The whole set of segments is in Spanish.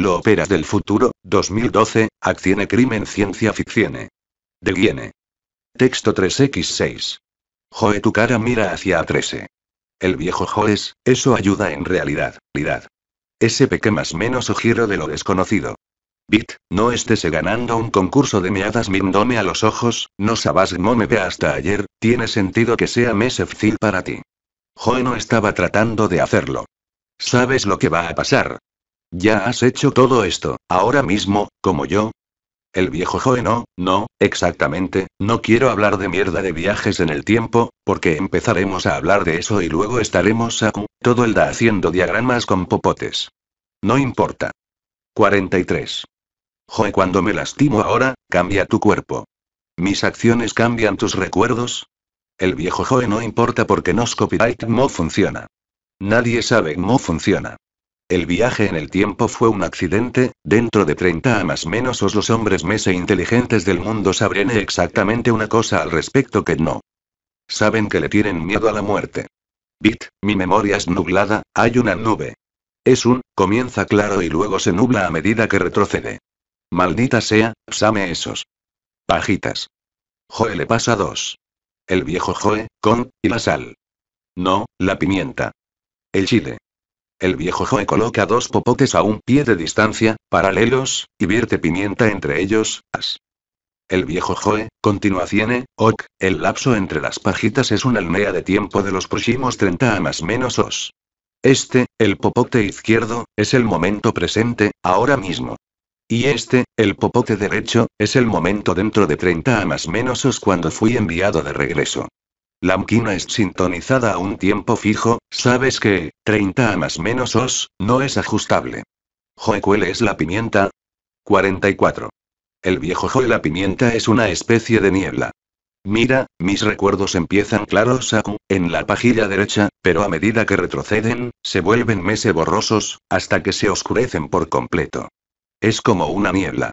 Lo operas del futuro, 2012, acciones crimen ciencia ficcione. Deviene. Texto 3x6. Joe tu cara mira hacia A13. El viejo Joes, eso ayuda en realidad, realidad. Ese que más menos o giro de lo desconocido. Bit, no estés ganando un concurso de meadas mindome a los ojos, no sabas me ve hasta ayer, tiene sentido que sea mesefcil para ti. Joe no estaba tratando de hacerlo. ¿Sabes lo que va a pasar? Ya has hecho todo esto, ahora mismo, como yo. El viejo Joe no, no, exactamente, no quiero hablar de mierda de viajes en el tiempo, porque empezaremos a hablar de eso y luego estaremos a todo el da haciendo diagramas con popotes. No importa. 43. Joe, cuando me lastimo ahora, cambia tu cuerpo. Mis acciones cambian tus recuerdos. El viejo Joe no importa porque nos copyright no funciona. Nadie sabe cómo funciona. El viaje en el tiempo fue un accidente, dentro de 30 a más menos os los hombres más inteligentes del mundo sabrán exactamente una cosa al respecto que no. Saben que le tienen miedo a la muerte. Bit, mi memoria es nublada, hay una nube. Es un, comienza claro y luego se nubla a medida que retrocede. Maldita sea, psame esos. Pajitas. Joe le pasa dos. El viejo Joe, con, y la sal. No, la pimienta. El chile. El viejo Joe coloca dos popotes a un pie de distancia, paralelos, y vierte pimienta entre ellos. As. El viejo Joe, continuación, ok, el lapso entre las pajitas es una almea de tiempo de los próximos 30 a más menos os. Este, el popote izquierdo, es el momento presente, ahora mismo. Y este, el popote derecho, es el momento dentro de 30 a más menos os cuando fui enviado de regreso. La amquina es sintonizada a un tiempo fijo, sabes que, 30 a más menos os, no es ajustable. Joe, es la pimienta? 44. El viejo Joe la pimienta es una especie de niebla. Mira, mis recuerdos empiezan claros a, en la pajilla derecha, pero a medida que retroceden, se vuelven mese borrosos, hasta que se oscurecen por completo. Es como una niebla.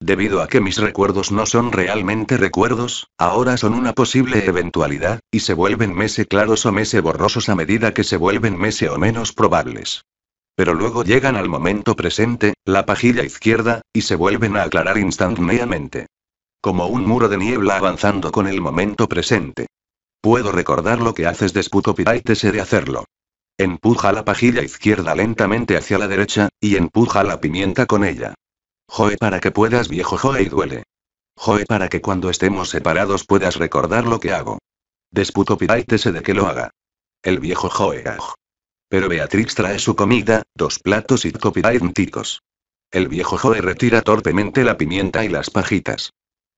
Debido a que mis recuerdos no son realmente recuerdos, ahora son una posible eventualidad, y se vuelven mese claros o mese borrosos a medida que se vuelven mese o menos probables. Pero luego llegan al momento presente, la pajilla izquierda, y se vuelven a aclarar instantáneamente. Como un muro de niebla avanzando con el momento presente. Puedo recordar lo que haces desputo de hacerlo. Empuja la pajilla izquierda lentamente hacia la derecha, y empuja la pimienta con ella. Joe para que puedas viejo Joe y duele. Joe para que cuando estemos separados puedas recordar lo que hago. Desputo sé de que lo haga. El viejo Joe ah. Pero Beatrix trae su comida, dos platos y ticos. El viejo Joe retira torpemente la pimienta y las pajitas.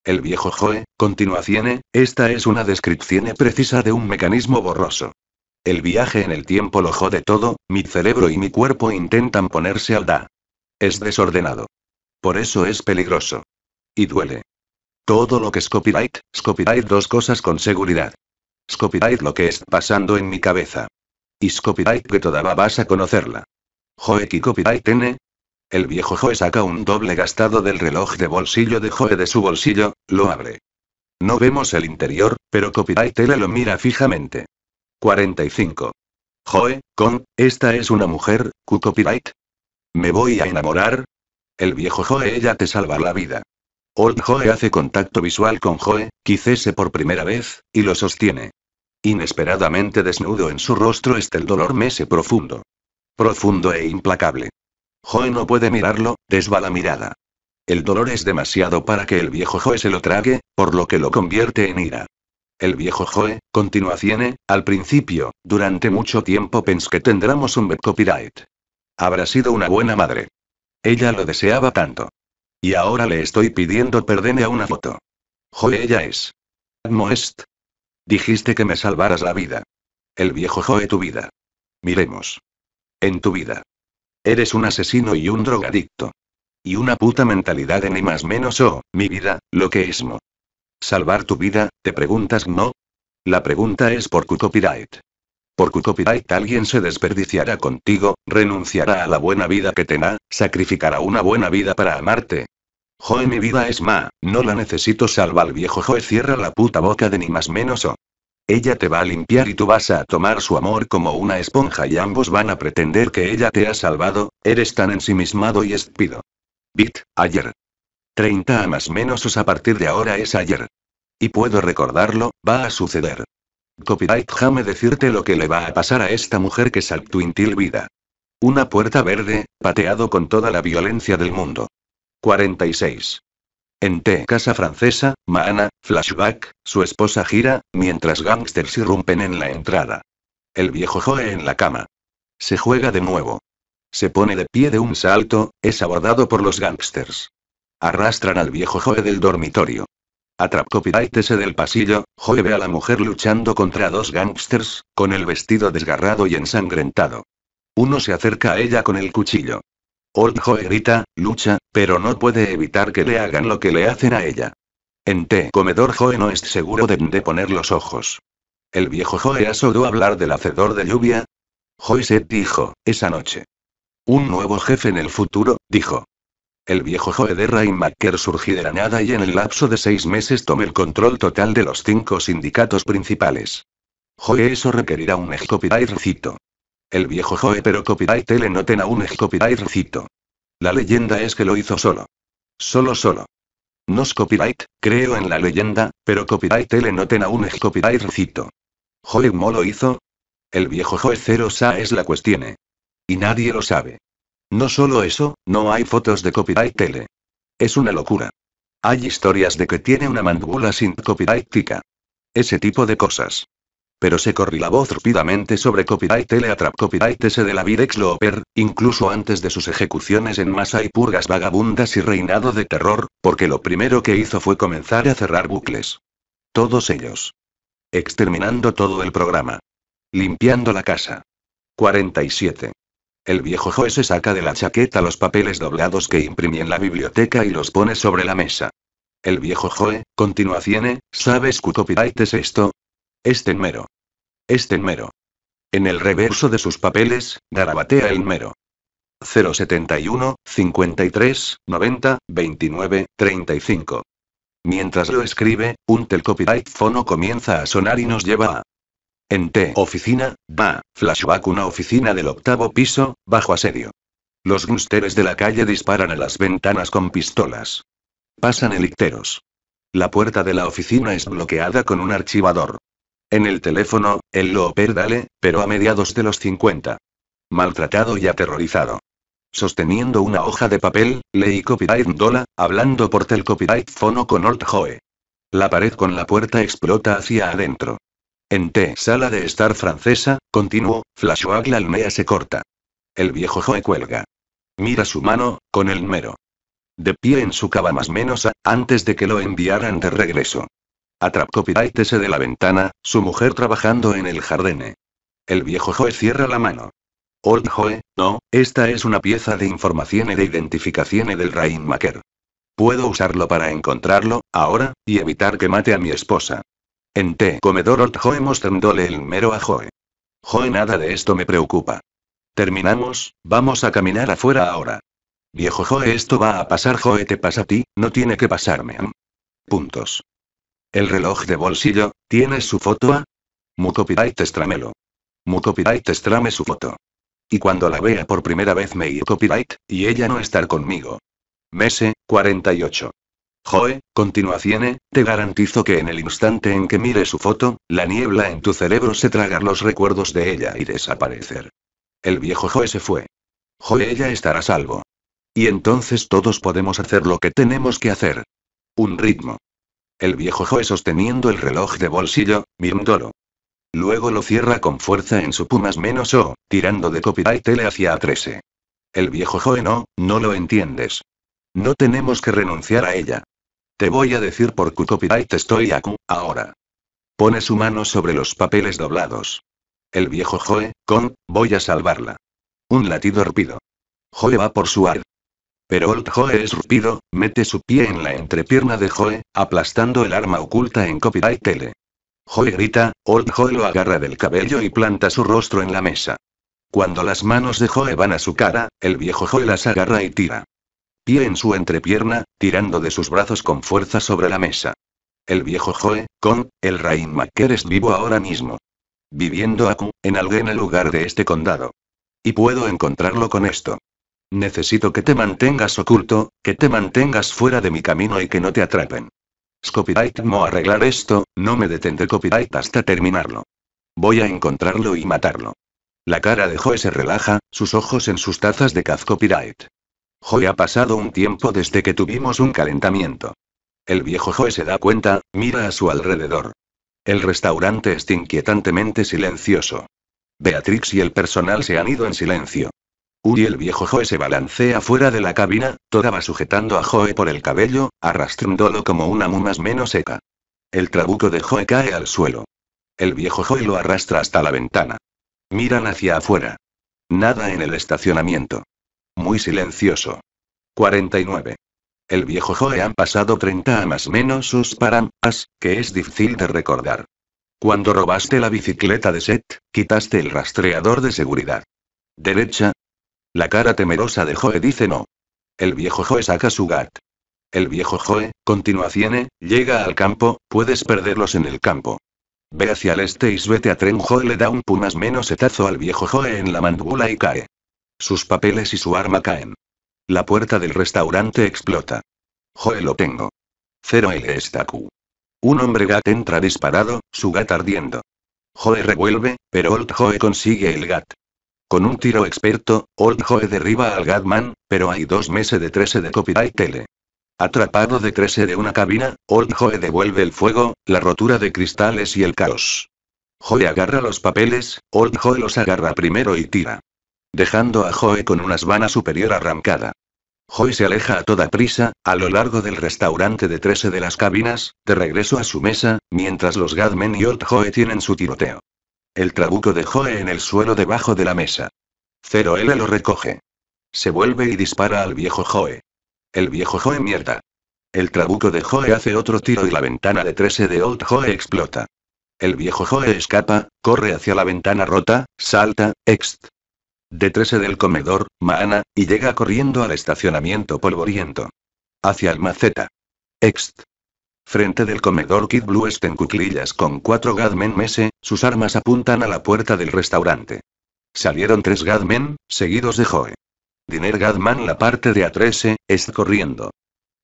El viejo Joe, continuación, esta es una descripción precisa de un mecanismo borroso. El viaje en el tiempo lo jode todo, mi cerebro y mi cuerpo intentan ponerse al da. Es desordenado. Por eso es peligroso. Y duele. Todo lo que es copyright, copyright dos cosas con seguridad. copyright lo que está pasando en mi cabeza. Y copyright que todavía vas a conocerla. Joe y copyright tiene? El viejo Joe saca un doble gastado del reloj de bolsillo de Joe de su bolsillo, lo abre. No vemos el interior, pero copyright él lo mira fijamente. 45. Joe, con, esta es una mujer, cu copyright. Me voy a enamorar, el viejo Joe ella te salvará la vida. Old Joe hace contacto visual con Joe, quizese por primera vez, y lo sostiene. Inesperadamente desnudo en su rostro está el dolor mese profundo. Profundo e implacable. Joe no puede mirarlo, desva la mirada. El dolor es demasiado para que el viejo Joe se lo trague, por lo que lo convierte en ira. El viejo Joe, tiene, al principio, durante mucho tiempo pensé que tendremos un copyright. Habrá sido una buena madre. Ella lo deseaba tanto. Y ahora le estoy pidiendo perdón a una foto. Joe, ella es. Moest. Dijiste que me salvaras la vida. El viejo Joe tu vida. Miremos. En tu vida. Eres un asesino y un drogadicto. Y una puta mentalidad de ni más menos o, oh, mi vida, lo que es no. Salvar tu vida, te preguntas no. La pregunta es por copyright. Por copyright alguien se desperdiciará contigo, renunciará a la buena vida que te da, sacrificará una buena vida para amarte. Joe, mi vida es ma, no la necesito, salva al viejo Joe, cierra la puta boca de ni más menos o. Ella te va a limpiar y tú vas a tomar su amor como una esponja y ambos van a pretender que ella te ha salvado, eres tan ensimismado y espido. Bit, ayer. 30 a más menos a partir de ahora es ayer. Y puedo recordarlo, va a suceder. Copyright Jame decirte lo que le va a pasar a esta mujer que intil vida. Una puerta verde, pateado con toda la violencia del mundo. 46. En T casa francesa, Maana, flashback, su esposa gira, mientras gangsters irrumpen en la entrada. El viejo Joe en la cama. Se juega de nuevo. Se pone de pie de un salto, es abordado por los gangsters. Arrastran al viejo Joe del dormitorio ese del pasillo, Joe ve a la mujer luchando contra dos gángsters, con el vestido desgarrado y ensangrentado. Uno se acerca a ella con el cuchillo. Old Joe grita, lucha, pero no puede evitar que le hagan lo que le hacen a ella. En té comedor Joe no es seguro de dónde poner los ojos. El viejo Joe asodó hablar del hacedor de lluvia. Joe se dijo, esa noche. Un nuevo jefe en el futuro, dijo. El viejo Joe de Rainmaker surgió de la nada y en el lapso de seis meses tomó el control total de los cinco sindicatos principales. Joe eso requerirá un recito. El viejo Joe pero copyright le noten a un recito. La leyenda es que lo hizo solo. Solo solo. No copyright, creo en la leyenda, pero copyright le noten a un copyrightcito. Joe Mo lo hizo. El viejo Joe cero sa es la cuestión. ¿eh? Y nadie lo sabe. No solo eso, no hay fotos de copyright tele. Es una locura. Hay historias de que tiene una mandíbula sin copyright Ese tipo de cosas. Pero se corrió la voz rápidamente sobre copyright atrap copyright S de la Virex Looper, incluso antes de sus ejecuciones en masa y purgas vagabundas y reinado de terror, porque lo primero que hizo fue comenzar a cerrar bucles. Todos ellos. Exterminando todo el programa. Limpiando la casa. 47. El viejo Joe se saca de la chaqueta los papeles doblados que imprimí en la biblioteca y los pone sobre la mesa. El viejo Joe, ciene, ¿sabes qué copyright es esto? este mero, este mero". En el reverso de sus papeles, garabatea el mero. 071, 53, 90, 29, 35. Mientras lo escribe, un telcopyright fono comienza a sonar y nos lleva a en T oficina, va, flashback una oficina del octavo piso, bajo asedio. Los gústeres de la calle disparan a las ventanas con pistolas. Pasan elicteros. La puerta de la oficina es bloqueada con un archivador. En el teléfono, el looper dale, pero a mediados de los 50. Maltratado y aterrorizado. Sosteniendo una hoja de papel, leí copyright Dola, hablando por telcopyright fono con Old Joe. La pared con la puerta explota hacia adentro. En T. Sala de estar francesa, continuó, Flashwag la almea se corta. El viejo Joe cuelga. Mira su mano, con el mero. De pie en su cama más menos a, antes de que lo enviaran de regreso. Atrapó copyrightese de la ventana, su mujer trabajando en el jardín. El viejo Joe cierra la mano. Old Joe, no, esta es una pieza de información y de identificación del Rainmaker. Puedo usarlo para encontrarlo, ahora, y evitar que mate a mi esposa. En té. comedor old joe mostrándole el mero a Joe. Joe nada de esto me preocupa. Terminamos, vamos a caminar afuera ahora. Viejo Joe esto va a pasar Joe te pasa a ti, no tiene que pasarme. Puntos. El reloj de bolsillo, ¿tienes su foto a? Ah? copyright estramelo. copyright estrame su foto. Y cuando la vea por primera vez me y copyright, y ella no estar conmigo. Mese, 48. Joe, continuación, eh, te garantizo que en el instante en que mire su foto, la niebla en tu cerebro se tragar los recuerdos de ella y desaparecer. El viejo Joe se fue. Joe ella estará salvo. Y entonces todos podemos hacer lo que tenemos que hacer. Un ritmo. El viejo Joe sosteniendo el reloj de bolsillo, mirándolo. Luego lo cierra con fuerza en su Pumas menos O, tirando de copyright hacia A13. Eh. El viejo Joe no, no lo entiendes. No tenemos que renunciar a ella. Te voy a decir por qué copyright estoy aquí, ahora. Pone su mano sobre los papeles doblados. El viejo Joe, con, voy a salvarla. Un latido rupido. Joe va por su ar. Pero Old Joe es rupido, mete su pie en la entrepierna de Joe, aplastando el arma oculta en copyright tele. Joe grita, Old Joe lo agarra del cabello y planta su rostro en la mesa. Cuando las manos de Joe van a su cara, el viejo Joe las agarra y tira en su entrepierna, tirando de sus brazos con fuerza sobre la mesa. El viejo Joe, con, el Rainmaker es vivo ahora mismo. Viviendo Q, en algún lugar de este condado. Y puedo encontrarlo con esto. Necesito que te mantengas oculto, que te mantengas fuera de mi camino y que no te atrapen. Copyright no arreglar esto, no me detendré copyright hasta terminarlo. Voy a encontrarlo y matarlo. La cara de Joe se relaja, sus ojos en sus tazas de caz copyright. Joe ha pasado un tiempo desde que tuvimos un calentamiento. El viejo Joe se da cuenta, mira a su alrededor. El restaurante está inquietantemente silencioso. Beatrix y el personal se han ido en silencio. Uri el viejo Joe se balancea fuera de la cabina, toda va sujetando a Joe por el cabello, arrastrándolo como una mumas menos seca. El trabuco de Joe cae al suelo. El viejo Joe lo arrastra hasta la ventana. Miran hacia afuera. Nada en el estacionamiento muy silencioso. 49. El viejo Joe han pasado 30 a más menos sus parampas, que es difícil de recordar. Cuando robaste la bicicleta de Seth, quitaste el rastreador de seguridad. Derecha. La cara temerosa de Joe dice no. El viejo Joe saca su gat. El viejo Joe, continuación, llega al campo, puedes perderlos en el campo. Ve hacia el este y vete a tren Joe le da un pumas menos etazo al viejo Joe en la mandíbula y cae. Sus papeles y su arma caen. La puerta del restaurante explota. Joe lo tengo. 0 Q. Un hombre gat entra disparado, su gat ardiendo. Joe revuelve, pero Old Joe consigue el gat. Con un tiro experto, Old Joe derriba al Gatman, pero hay dos meses de 13 de copyright tele. Atrapado de 13 de una cabina, Old Joe devuelve el fuego, la rotura de cristales y el caos. Joe agarra los papeles, Old Joe los agarra primero y tira dejando a Joe con una sbana superior arrancada. Joe se aleja a toda prisa, a lo largo del restaurante de 13 de las cabinas, de regreso a su mesa, mientras los Gadmen y Old Joe tienen su tiroteo. El trabuco de Joe en el suelo debajo de la mesa. Cero L lo recoge. Se vuelve y dispara al viejo Joe. El viejo Joe mierda. El trabuco de Joe hace otro tiro y la ventana de 13 de Old Joe explota. El viejo Joe escapa, corre hacia la ventana rota, salta, ext, D-13 del comedor, Maana, y llega corriendo al estacionamiento polvoriento. Hacia el maceta. Ext. Frente del comedor Kid Blue está en cuclillas con cuatro Gadmen Mese, sus armas apuntan a la puerta del restaurante. Salieron tres Gadmen, seguidos de Joe. Diner Gadman la parte de A13, está corriendo.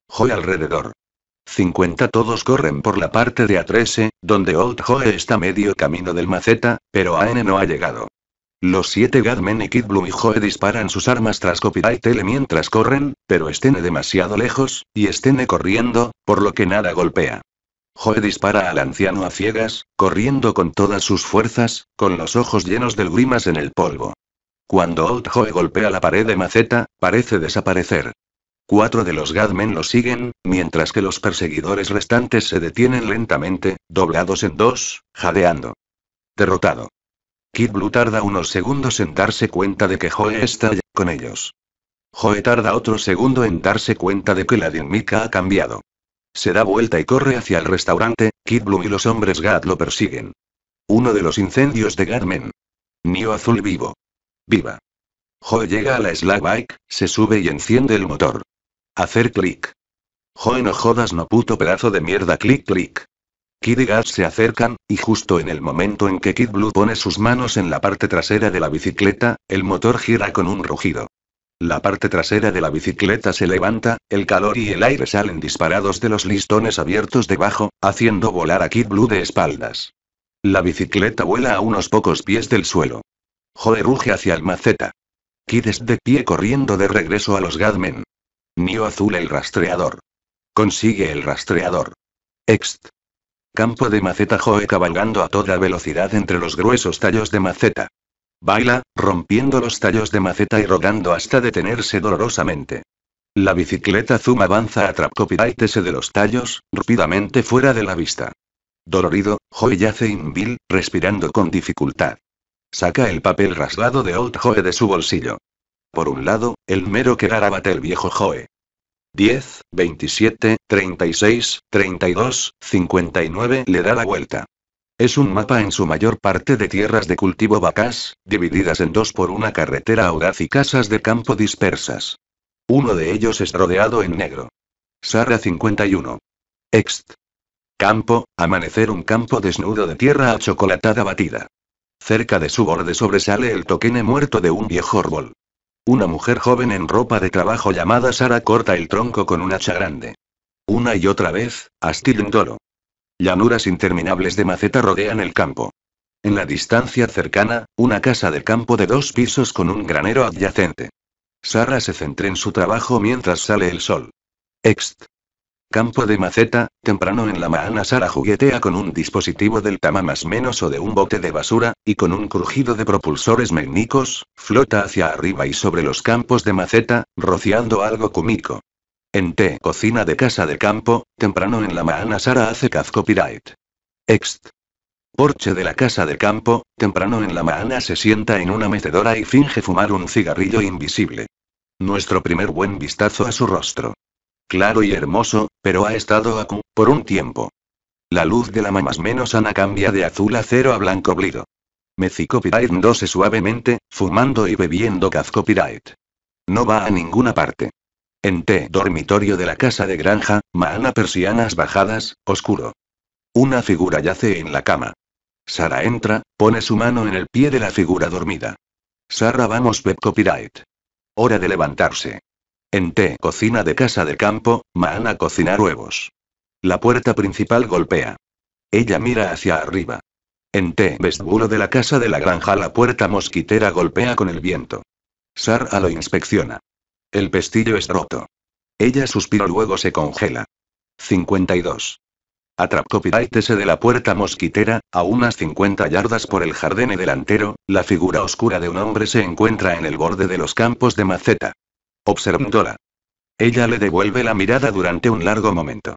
Joe alrededor. 50 todos corren por la parte de A13, donde Old Joe está medio camino del maceta, pero AN no ha llegado. Los siete Gadmen y Kid Blue y Joe disparan sus armas tras Copyright Tele mientras corren, pero estén demasiado lejos, y estén corriendo, por lo que nada golpea. Joe dispara al anciano a ciegas, corriendo con todas sus fuerzas, con los ojos llenos de grimas en el polvo. Cuando Old Joe golpea la pared de maceta, parece desaparecer. Cuatro de los Gadmen lo siguen, mientras que los perseguidores restantes se detienen lentamente, doblados en dos, jadeando. Derrotado. Kid Blue tarda unos segundos en darse cuenta de que Joe está con ellos. Joe tarda otro segundo en darse cuenta de que la dinámica ha cambiado. Se da vuelta y corre hacia el restaurante, Kid Blue y los hombres Gat lo persiguen. Uno de los incendios de Gatmen. Nio azul vivo. Viva. Joe llega a la slack bike, se sube y enciende el motor. Hacer clic. Joe no jodas no puto pedazo de mierda clic clic. Kid y Gas se acercan, y justo en el momento en que Kid Blue pone sus manos en la parte trasera de la bicicleta, el motor gira con un rugido. La parte trasera de la bicicleta se levanta, el calor y el aire salen disparados de los listones abiertos debajo, haciendo volar a Kid Blue de espaldas. La bicicleta vuela a unos pocos pies del suelo. Joe ruge hacia el maceta. Kid es de pie corriendo de regreso a los Gadmen. Nio azul el rastreador. Consigue el rastreador. Ext. Campo de maceta Joe cabalgando a toda velocidad entre los gruesos tallos de maceta. Baila, rompiendo los tallos de maceta y rodando hasta detenerse dolorosamente. La bicicleta zuma avanza a trapcopiraitese de los tallos, rápidamente fuera de la vista. Dolorido, Joe yace inmóvil, respirando con dificultad. Saca el papel rasgado de Old Joe de su bolsillo. Por un lado, el mero que garabate el viejo Joe. 10, 27, 36, 32, 59 le da la vuelta. Es un mapa en su mayor parte de tierras de cultivo vacas, divididas en dos por una carretera audaz y casas de campo dispersas. Uno de ellos es rodeado en negro. Sarra 51. Ext. Campo, amanecer un campo desnudo de tierra chocolatada batida. Cerca de su borde sobresale el toquene muerto de un viejo árbol. Una mujer joven en ropa de trabajo llamada Sara corta el tronco con un hacha grande. Una y otra vez, hasta un toro. Llanuras interminables de maceta rodean el campo. En la distancia cercana, una casa de campo de dos pisos con un granero adyacente. Sara se centra en su trabajo mientras sale el sol. Ext. Campo de maceta, temprano en la mañana Sara juguetea con un dispositivo del más menos o de un bote de basura, y con un crujido de propulsores mecnicos, flota hacia arriba y sobre los campos de maceta, rociando algo cúmico. En té cocina de casa de campo, temprano en la mañana Sara hace copyright. Ext. Porche de la casa de campo, temprano en la mañana se sienta en una mecedora y finge fumar un cigarrillo invisible. Nuestro primer buen vistazo a su rostro claro y hermoso, pero ha estado por un tiempo. La luz de la mamás menos ana cambia de azul a cero a blanco blido. copyright 12 suavemente, fumando y bebiendo copyright. No va a ninguna parte. En T. Dormitorio de la casa de granja, Maana persianas bajadas, oscuro. Una figura yace en la cama. Sara entra, pone su mano en el pie de la figura dormida. Sara vamos Pep e Copyright. Hora de levantarse. En té cocina de casa de campo, Maana cocina huevos. La puerta principal golpea. Ella mira hacia arriba. En té vestíbulo de la casa de la granja la puerta mosquitera golpea con el viento. Sara lo inspecciona. El pestillo es roto. Ella suspira luego se congela. 52. piráitese de la puerta mosquitera, a unas 50 yardas por el jardín delantero, la figura oscura de un hombre se encuentra en el borde de los campos de maceta observándola. Ella le devuelve la mirada durante un largo momento.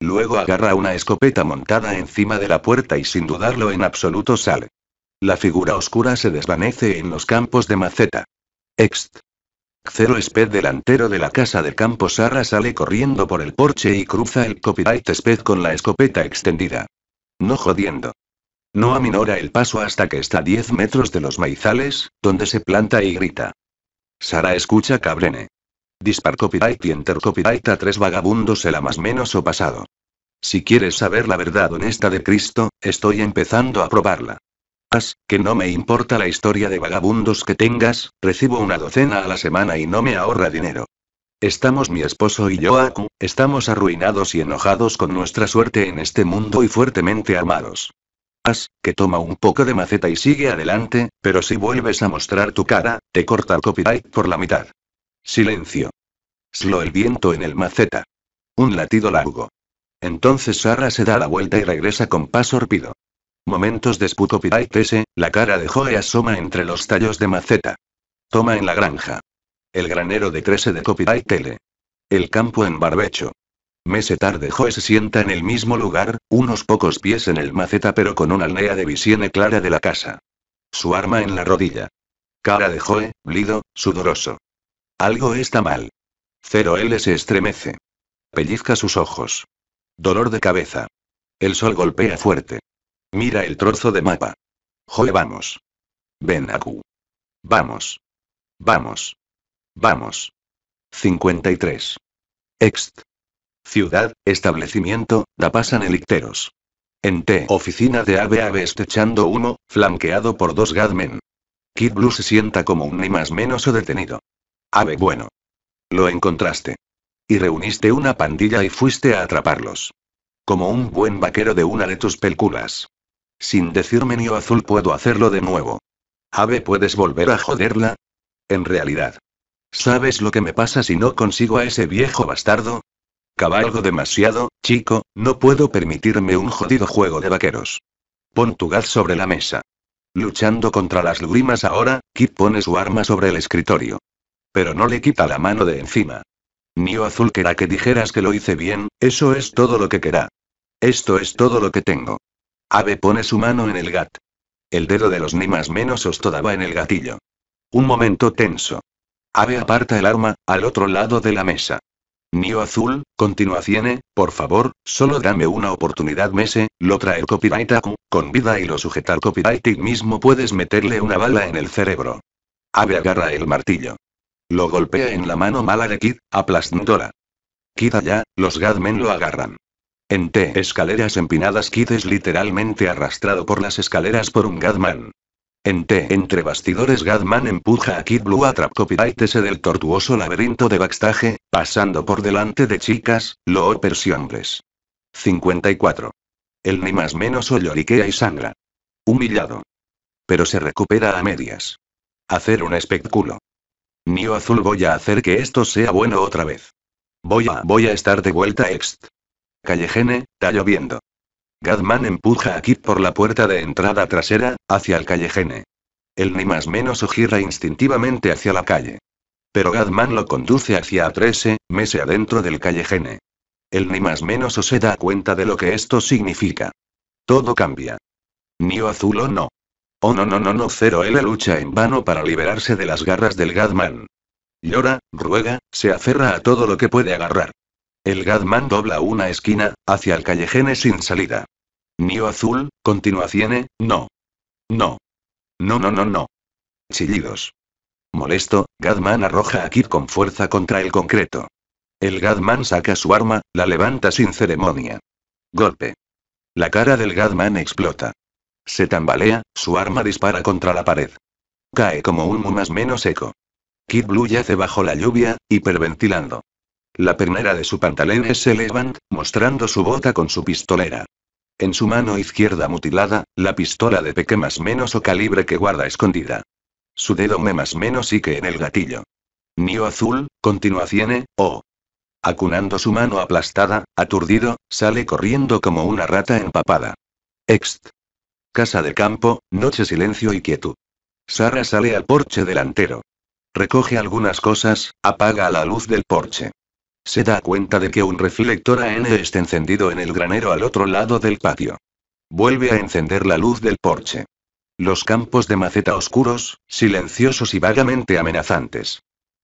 Luego agarra una escopeta montada encima de la puerta y sin dudarlo en absoluto sale. La figura oscura se desvanece en los campos de maceta. Ext. Cero Sped delantero de la casa de campo Sarra sale corriendo por el porche y cruza el copyright Sped con la escopeta extendida. No jodiendo. No aminora el paso hasta que está a 10 metros de los maizales, donde se planta y grita. Sara escucha cabrene. Dispar copyright y enter copyright a tres vagabundos el a más menos o pasado. Si quieres saber la verdad honesta de Cristo, estoy empezando a probarla. As, que no me importa la historia de vagabundos que tengas, recibo una docena a la semana y no me ahorra dinero. Estamos mi esposo y yo, Aku, estamos arruinados y enojados con nuestra suerte en este mundo y fuertemente armados que toma un poco de maceta y sigue adelante, pero si vuelves a mostrar tu cara, te corta el copyright por la mitad. Silencio. Slo el viento en el maceta. Un latido largo. Entonces Sara se da la vuelta y regresa con paso orpido. Momentos después copyright ese, la cara de Joe asoma entre los tallos de maceta. Toma en la granja. El granero de 13 de copyright tele. El campo en barbecho. Mese tarde Joe se sienta en el mismo lugar, unos pocos pies en el maceta pero con una alnea de visión clara de la casa. Su arma en la rodilla. Cara de Joe, blido, sudoroso. Algo está mal. Cero L se estremece. Pellizca sus ojos. Dolor de cabeza. El sol golpea fuerte. Mira el trozo de mapa. Joe, vamos. Ven, Q. Vamos. Vamos. Vamos. 53. Ext. Ciudad, establecimiento, da pasan elicteros. En T. Oficina de Ave Ave echando uno, flanqueado por dos Gadmen. Kid Blue se sienta como un ni más menos o detenido. Ave bueno. Lo encontraste. Y reuniste una pandilla y fuiste a atraparlos. Como un buen vaquero de una de tus películas. Sin decirme ni azul puedo hacerlo de nuevo. Ave, ¿puedes volver a joderla? En realidad. ¿Sabes lo que me pasa si no consigo a ese viejo bastardo? Cabalgo demasiado, chico, no puedo permitirme un jodido juego de vaqueros. Pon tu gat sobre la mesa. Luchando contra las grimas ahora, Kip pone su arma sobre el escritorio. Pero no le quita la mano de encima. Nio Azul querá que dijeras que lo hice bien, eso es todo lo que querá. Esto es todo lo que tengo. Ave pone su mano en el gat. El dedo de los ni más menos todaba en el gatillo. Un momento tenso. Ave aparta el arma, al otro lado de la mesa. Mío azul, tiene, por favor, solo dame una oportunidad mese, lo trae copyright Q, con vida y lo sujetar copyright y mismo puedes meterle una bala en el cerebro. Ave agarra el martillo. Lo golpea en la mano mala de Kid, aplastándola. Kid allá, los Gadmen lo agarran. En T escaleras empinadas Kid es literalmente arrastrado por las escaleras por un Gadman. En T, entre bastidores, Gadman empuja a Kid Blue a Trapcopyrightese del tortuoso laberinto de backstage, pasando por delante de chicas, lo y 54. El ni más menos lloriquea y sangra. Humillado. Pero se recupera a medias. Hacer un espectáculo. Nio Azul voy a hacer que esto sea bueno otra vez. Voy a, voy a estar de vuelta ext. Callejene, está lloviendo. Gadman empuja a Kid por la puerta de entrada trasera, hacia el callejene. El ni más menos o gira instintivamente hacia la calle. Pero Gadman lo conduce hacia A13, eh, mese adentro del callejene. El ni más menos o se da cuenta de lo que esto significa. Todo cambia. Ni azul o no. Oh no no no no cero eh, l lucha en vano para liberarse de las garras del Gadman. Llora, ruega, se aferra a todo lo que puede agarrar. El gadman dobla una esquina, hacia el callejene sin salida. Nio azul, ciene, no. No. No, no, no, no. Chillidos. Molesto, Gadman arroja a Kid con fuerza contra el concreto. El Gadman saca su arma, la levanta sin ceremonia. Golpe. La cara del Gadman explota. Se tambalea, su arma dispara contra la pared. Cae como un más menos seco. Kid Blue yace bajo la lluvia, hiperventilando. La pernera de su pantalón se levanta, mostrando su bota con su pistolera. En su mano izquierda mutilada, la pistola de peque más menos o calibre que guarda escondida. Su dedo me más menos y que en el gatillo. Nio azul, continuación, o. Acunando su mano aplastada, aturdido, sale corriendo como una rata empapada. Ext. Casa de campo, noche silencio y quietud. Sara sale al porche delantero. Recoge algunas cosas, apaga la luz del porche. Se da cuenta de que un reflector AN está encendido en el granero al otro lado del patio. Vuelve a encender la luz del porche. Los campos de maceta oscuros, silenciosos y vagamente amenazantes.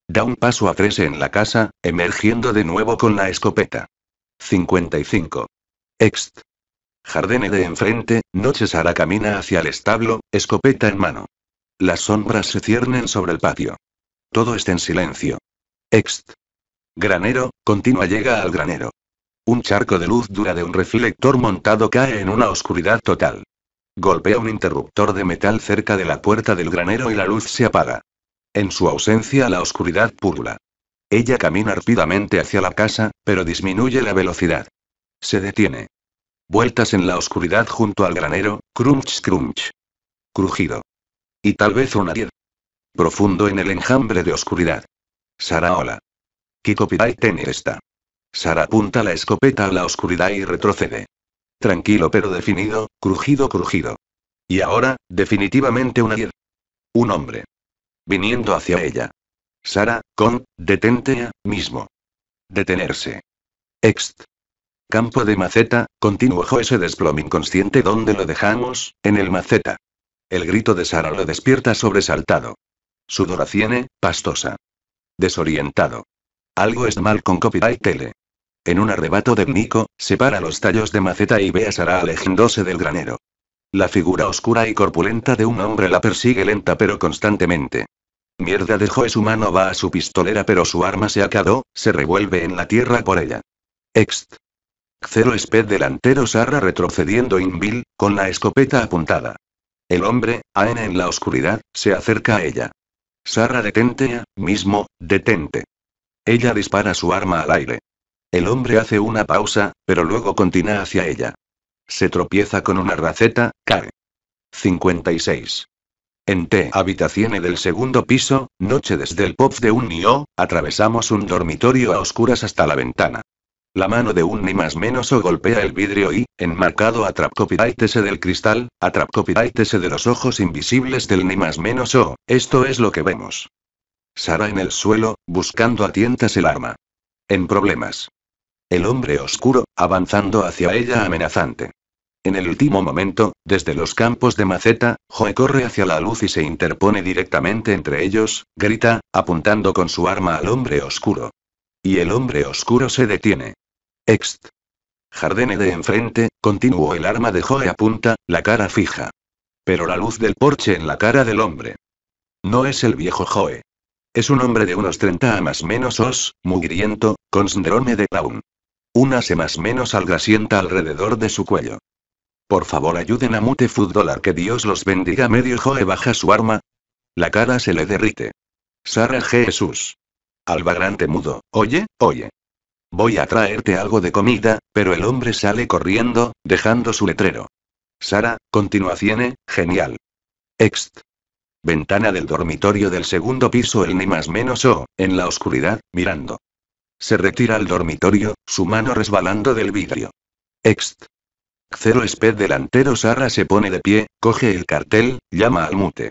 Da un paso a tres en la casa, emergiendo de nuevo con la escopeta. 55. Ext. Jardine de enfrente, Noche Sara camina hacia el establo, escopeta en mano. Las sombras se ciernen sobre el patio. Todo está en silencio. Ext. Granero, continua llega al granero. Un charco de luz dura de un reflector montado cae en una oscuridad total. Golpea un interruptor de metal cerca de la puerta del granero y la luz se apaga. En su ausencia la oscuridad púrula. Ella camina rápidamente hacia la casa, pero disminuye la velocidad. Se detiene. Vueltas en la oscuridad junto al granero, crunch crunch. Crujido. Y tal vez un ariel. Profundo en el enjambre de oscuridad. Saraola y tiene esta. Sara apunta la escopeta a la oscuridad y retrocede. Tranquilo pero definido, crujido crujido. Y ahora, definitivamente una un Un hombre. Viniendo hacia ella. Sara, con, detente a, mismo. Detenerse. Ext. Campo de maceta, continuó ese desplom inconsciente donde lo dejamos, en el maceta. El grito de Sara lo despierta sobresaltado. Sudoraciene, pastosa. Desorientado. Algo es mal con Copyright Tele. En un arrebato de Nico, separa los tallos de maceta y ve a Sara alejándose del granero. La figura oscura y corpulenta de un hombre la persigue lenta pero constantemente. Mierda dejó su mano va a su pistolera pero su arma se acabó, se revuelve en la tierra por ella. Ext. Cero Sped delantero Sarah retrocediendo Invil, con la escopeta apuntada. El hombre, AN en la oscuridad, se acerca a ella. Sarah detente, mismo, detente. Ella dispara su arma al aire. El hombre hace una pausa, pero luego continúa hacia ella. Se tropieza con una raceta, cae. 56. En T habitación del segundo piso, noche desde el pop de un o atravesamos un dormitorio a oscuras hasta la ventana. La mano de un ni más menos o golpea el vidrio y, enmarcado a del cristal, a de los ojos invisibles del ni más menos o, esto es lo que vemos. Sara en el suelo, buscando a tientas el arma. En problemas. El hombre oscuro, avanzando hacia ella amenazante. En el último momento, desde los campos de maceta, Joe corre hacia la luz y se interpone directamente entre ellos, grita, apuntando con su arma al hombre oscuro. Y el hombre oscuro se detiene. Ext. Jardine de enfrente, continuó el arma de Joe apunta, la cara fija. Pero la luz del porche en la cara del hombre. No es el viejo Joe. Es un hombre de unos 30 a más menos os, mugriento, con síndrome de clown. Una se más menos sienta alrededor de su cuello. Por favor ayuden a Mute Dollar que Dios los bendiga medio Joe baja su arma. La cara se le derrite. Sara Jesús. Albagrante mudo, oye, oye. Voy a traerte algo de comida, pero el hombre sale corriendo, dejando su letrero. Sara, continuación, genial. Ext. Ventana del dormitorio del segundo piso el ni más menos o, en la oscuridad, mirando. Se retira al dormitorio, su mano resbalando del vidrio. Ext. Cero Sped delantero Sara se pone de pie, coge el cartel, llama al mute.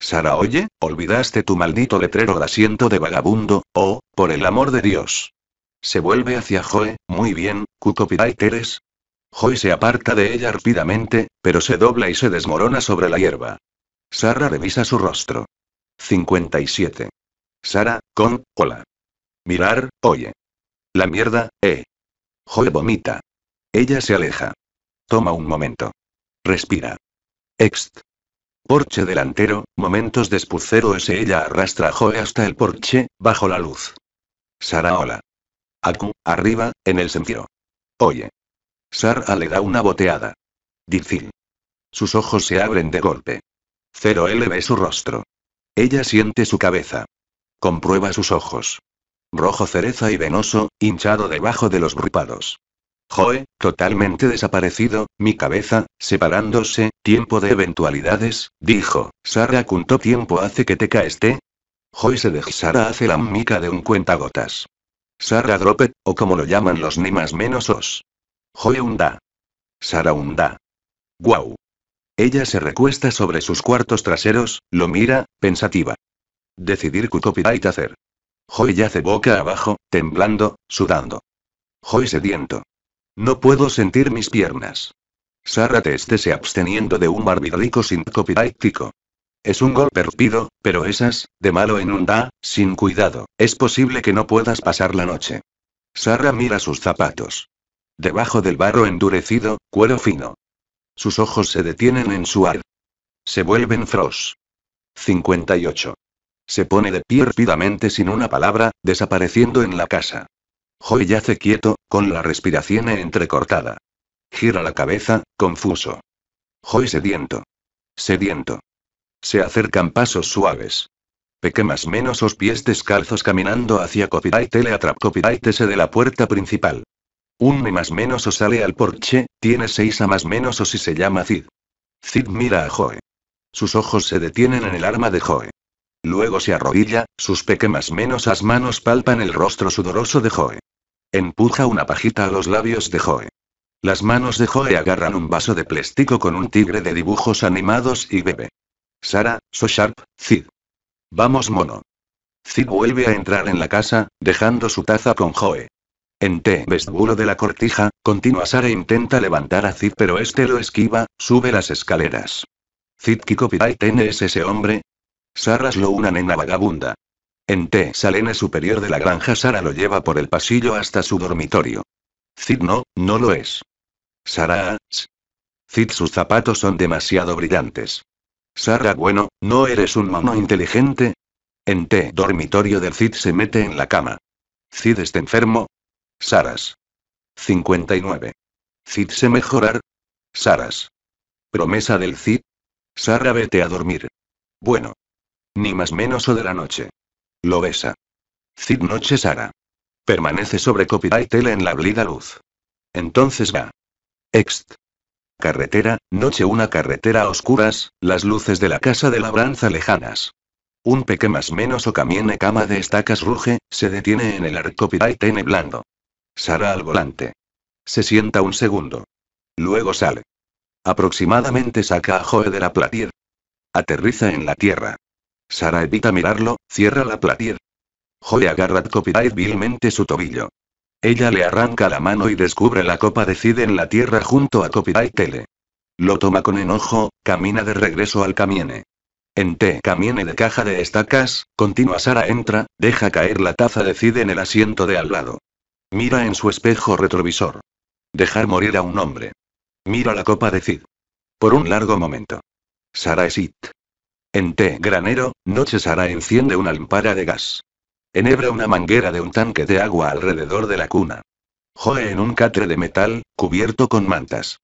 Sara oye, olvidaste tu maldito letrero de asiento de vagabundo, oh, por el amor de Dios. Se vuelve hacia Joe, muy bien, Cuco teres Joe se aparta de ella rápidamente, pero se dobla y se desmorona sobre la hierba. Sara revisa su rostro. 57. Sara, con, hola. Mirar, oye. La mierda, eh. Joe vomita. Ella se aleja. Toma un momento. Respira. Ext. Porche delantero, momentos de después ese ella arrastra a Joe hasta el porche, bajo la luz. Sara hola. Aku, arriba, en el sentido. Oye. Sara le da una boteada. Difícil. Sus ojos se abren de golpe. Cero L ve su rostro. Ella siente su cabeza. Comprueba sus ojos. Rojo cereza y venoso, hinchado debajo de los grupados. Joe, totalmente desaparecido, mi cabeza, separándose, tiempo de eventualidades, dijo, Sara ¿cuánto tiempo hace que te caeste? Joe se dejó Sara hace la mica de un cuentagotas. Sara dropet o como lo llaman los ni más menos os. Joe hunda. Sara hunda. Guau. Ella se recuesta sobre sus cuartos traseros, lo mira, pensativa. Decidir qué copyright hacer. Joy yace boca abajo, temblando, sudando. Joy sediento. No puedo sentir mis piernas. Sarah te estése absteniendo de un barbidrico sin copyrightico. Es un golpe rupido, pero esas, de malo en un da, sin cuidado, es posible que no puedas pasar la noche. Sarah mira sus zapatos. Debajo del barro endurecido, cuero fino, sus ojos se detienen en su ar. Se vuelven Frost. 58. Se pone de pie rápidamente sin una palabra, desapareciendo en la casa. Joy yace quieto, con la respiración entrecortada. Gira la cabeza, confuso. Joy sediento. Sediento. Se acercan pasos suaves. Peque más menos los pies descalzos caminando hacia Copyright le atrap Copyright de la puerta principal. Un me más menos o sale al porche, tiene seis a más menos o si se llama Cid. Cid mira a Joe. Sus ojos se detienen en el arma de Joe. Luego se arrodilla, sus pequeñas menos as manos palpan el rostro sudoroso de Joe. Empuja una pajita a los labios de Joe. Las manos de Joe agarran un vaso de plástico con un tigre de dibujos animados y bebe. Sara, so sharp, Cid. Vamos mono. Cid vuelve a entrar en la casa, dejando su taza con Joe. En T. Vesbulo de la cortija, continua Sara intenta levantar a Zid pero este lo esquiva, sube las escaleras. Zid ¿qué copyright es ese hombre? Sara lo una nena vagabunda. En T. Salena superior de la granja Sara lo lleva por el pasillo hasta su dormitorio. Zid no, no lo es. Sara, Zid sus zapatos son demasiado brillantes. Sara bueno, ¿no eres un mono inteligente? En T. Dormitorio del Cid se mete en la cama. Cid está enfermo, Saras. 59. Cid se mejorar. Saras. Promesa del Cid. Sara vete a dormir. Bueno. Ni más menos o de la noche. Lo besa. Cid noche Sara. Permanece sobre copyright L en la blida luz. Entonces va. Ext. Carretera, noche una carretera a oscuras, las luces de la casa de labranza lejanas. Un peque más menos o camiene cama de estacas ruge, se detiene en el arco N blando. Sara al volante. Se sienta un segundo. Luego sale. Aproximadamente saca a Joe de la platier. Aterriza en la tierra. Sara evita mirarlo, cierra la platier. Joe agarra copyright vilmente su tobillo. Ella le arranca la mano y descubre la copa de Cid en la tierra junto a copyright tele. Lo toma con enojo, camina de regreso al camiene. En T camiene de caja de estacas, continua Sara entra, deja caer la taza de Cid en el asiento de al lado. Mira en su espejo retrovisor. Dejar morir a un hombre. Mira la copa de Cid. Por un largo momento. Sara es it. En té granero, noche Sara enciende una lámpara de gas. Enhebra una manguera de un tanque de agua alrededor de la cuna. Joe en un catre de metal, cubierto con mantas.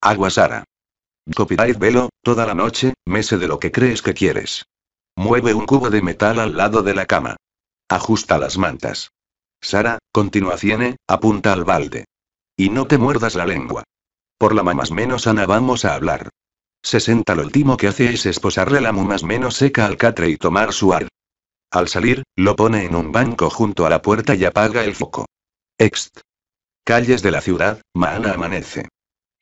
Agua Sara. Copyright velo, toda la noche, mese de lo que crees que quieres. Mueve un cubo de metal al lado de la cama. Ajusta las mantas. Sara, Ciene, apunta al balde. Y no te muerdas la lengua. Por la mamás menos Ana vamos a hablar. 60 lo último que hace es esposarle la más menos seca al catre y tomar su ar. Al salir, lo pone en un banco junto a la puerta y apaga el foco. Ext. Calles de la ciudad, Maana amanece.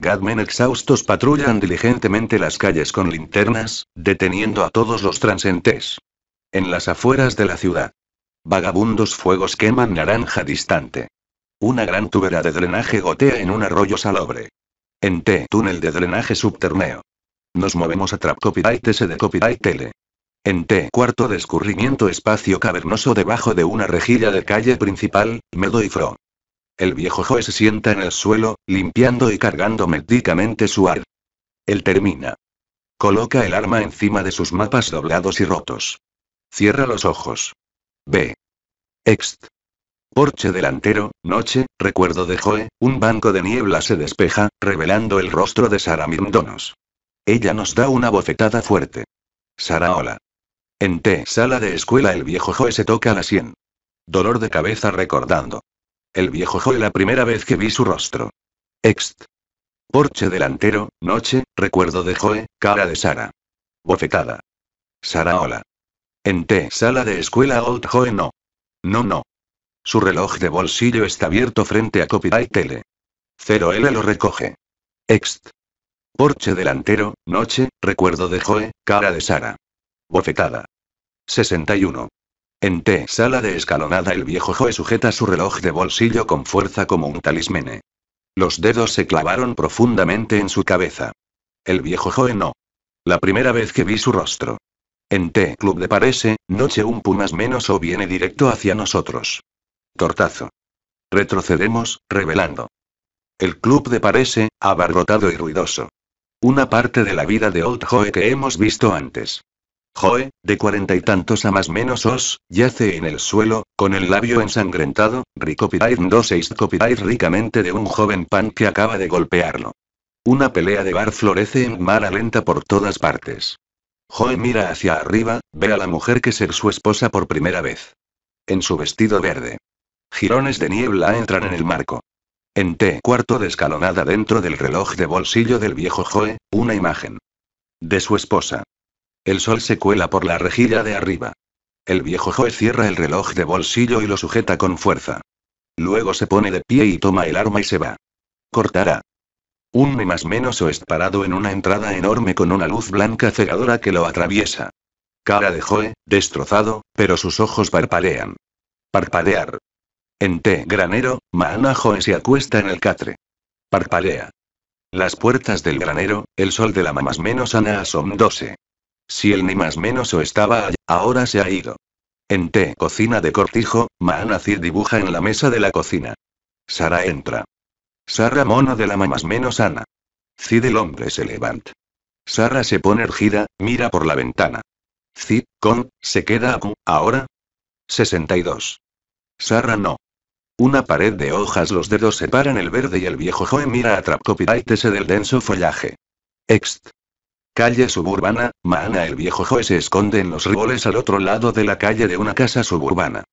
Gadmen exhaustos patrullan diligentemente las calles con linternas, deteniendo a todos los transentes. En las afueras de la ciudad. Vagabundos fuegos queman naranja distante. Una gran tubera de drenaje gotea en un arroyo salobre. En T. Túnel de drenaje subterráneo. Nos movemos a Trap Copyright S de Copyright L. En T. Cuarto de escurrimiento espacio cavernoso debajo de una rejilla de calle principal, Medo y Fro. El viejo Joe se sienta en el suelo, limpiando y cargando médicamente su ar. Él termina. Coloca el arma encima de sus mapas doblados y rotos. Cierra los ojos. B. Ext. Porche delantero, noche, recuerdo de Joe, un banco de niebla se despeja, revelando el rostro de Sara Mirndonos. Ella nos da una bofetada fuerte. Sara hola. En T. Sala de escuela el viejo Joe se toca la sien. Dolor de cabeza recordando. El viejo Joe la primera vez que vi su rostro. Ext. Porche delantero, noche, recuerdo de Joe, cara de Sara. Bofetada. Sara hola. En T. Sala de escuela Old Joe no. No, no. Su reloj de bolsillo está abierto frente a Copyright Tele. 0L lo recoge. Ext. Porche delantero, noche, recuerdo de Joe, cara de Sara. Bofetada. 61. En T. Sala de escalonada el viejo Joe sujeta su reloj de bolsillo con fuerza como un talismene. Los dedos se clavaron profundamente en su cabeza. El viejo Joe no. La primera vez que vi su rostro. En T Club de Parece, noche un más menos o viene directo hacia nosotros. Tortazo. Retrocedemos, revelando. El club de Parece, abarrotado y ruidoso. Una parte de la vida de Old Joe que hemos visto antes. Joe, de cuarenta y tantos a más menos os, yace en el suelo, con el labio ensangrentado, dos seis copyright ricamente de un joven pan que acaba de golpearlo. Una pelea de bar florece en mara lenta por todas partes. Joe mira hacia arriba, ve a la mujer que ser su esposa por primera vez. En su vestido verde. Girones de niebla entran en el marco. En T cuarto de escalonada dentro del reloj de bolsillo del viejo Joe, una imagen. De su esposa. El sol se cuela por la rejilla de arriba. El viejo Joe cierra el reloj de bolsillo y lo sujeta con fuerza. Luego se pone de pie y toma el arma y se va. Cortará. Un ni más menos es parado en una entrada enorme con una luz blanca cegadora que lo atraviesa. Cara de Joe, destrozado, pero sus ojos parpadean. Parpadear. En té granero, Maana Joe se acuesta en el catre. Parpadea. Las puertas del granero, el sol de la más menos Ana asomdose. Si el ni más menos o estaba allá, ahora se ha ido. En té cocina de cortijo, Maana Cid dibuja en la mesa de la cocina. Sara entra. Sarra mona de la mamás menos Ana. Cid el hombre se levanta. Sarra se pone ergida, mira por la ventana. Cid, con, se queda ahora. 62. Sarra no. Una pared de hojas los dedos separan el verde y el viejo Joe mira a Trapcopiraitese del denso follaje. Ext. Calle suburbana, Maana el viejo Joe se esconde en los riboles al otro lado de la calle de una casa suburbana.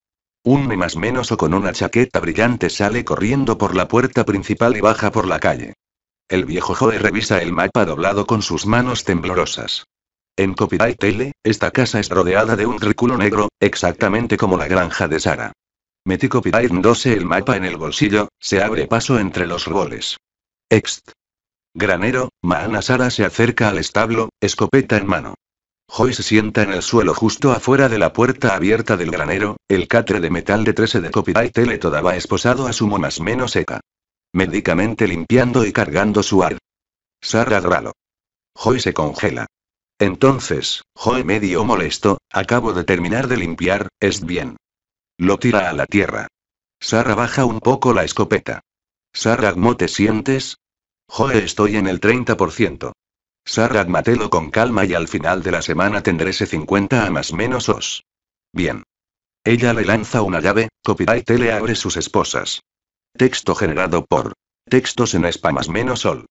Un más menos o con una chaqueta brillante sale corriendo por la puerta principal y baja por la calle. El viejo Joe revisa el mapa doblado con sus manos temblorosas. En Copyright Tele, esta casa es rodeada de un círculo negro, exactamente como la granja de Sara. Metí Copyright 12 el mapa en el bolsillo, se abre paso entre los roles. Ext. Granero, Maana Sara se acerca al establo, escopeta en mano. Joy se sienta en el suelo justo afuera de la puerta abierta del granero, el catre de metal de 13 de Copyright y toda daba esposado a su más menos seca. Médicamente limpiando y cargando su ar. Sarah Dralo. Joy se congela. Entonces, Joy medio molesto, acabo de terminar de limpiar, es bien. Lo tira a la tierra. Sara baja un poco la escopeta. Sara, ¿cómo te sientes? Joy estoy en el 30%. Sarah, matelo con calma y al final de la semana tendré ese 50 a más menos os. Bien. Ella le lanza una llave, copyright le abre sus esposas. Texto generado por. Textos en spa más menos sol.